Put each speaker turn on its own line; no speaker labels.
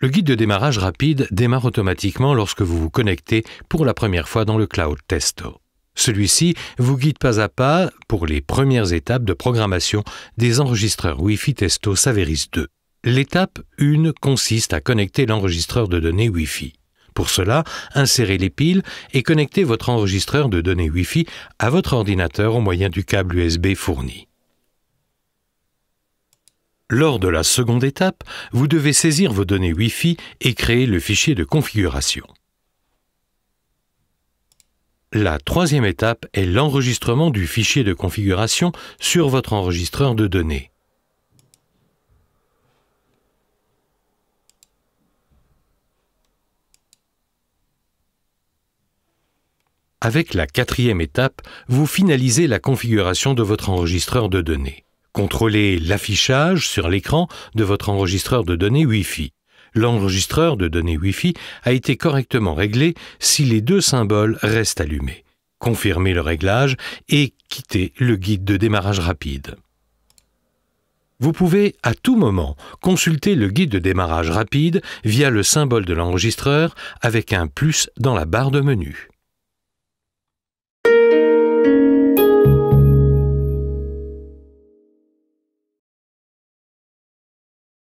Le guide de démarrage rapide démarre automatiquement lorsque vous vous connectez pour la première fois dans le Cloud Testo. Celui-ci vous guide pas à pas pour les premières étapes de programmation des enregistreurs Wi-Fi Testo Saveris 2. L'étape 1 consiste à connecter l'enregistreur de données Wi-Fi. Pour cela, insérez les piles et connectez votre enregistreur de données Wi-Fi à votre ordinateur au moyen du câble USB fourni. Lors de la seconde étape, vous devez saisir vos données Wi-Fi et créer le fichier de configuration. La troisième étape est l'enregistrement du fichier de configuration sur votre enregistreur de données. Avec la quatrième étape, vous finalisez la configuration de votre enregistreur de données. Contrôlez l'affichage sur l'écran de votre enregistreur de données Wi-Fi. L'enregistreur de données Wi-Fi a été correctement réglé si les deux symboles restent allumés. Confirmez le réglage et quittez le guide de démarrage rapide. Vous pouvez à tout moment consulter le guide de démarrage rapide via le symbole de l'enregistreur avec un plus dans la barre de menu.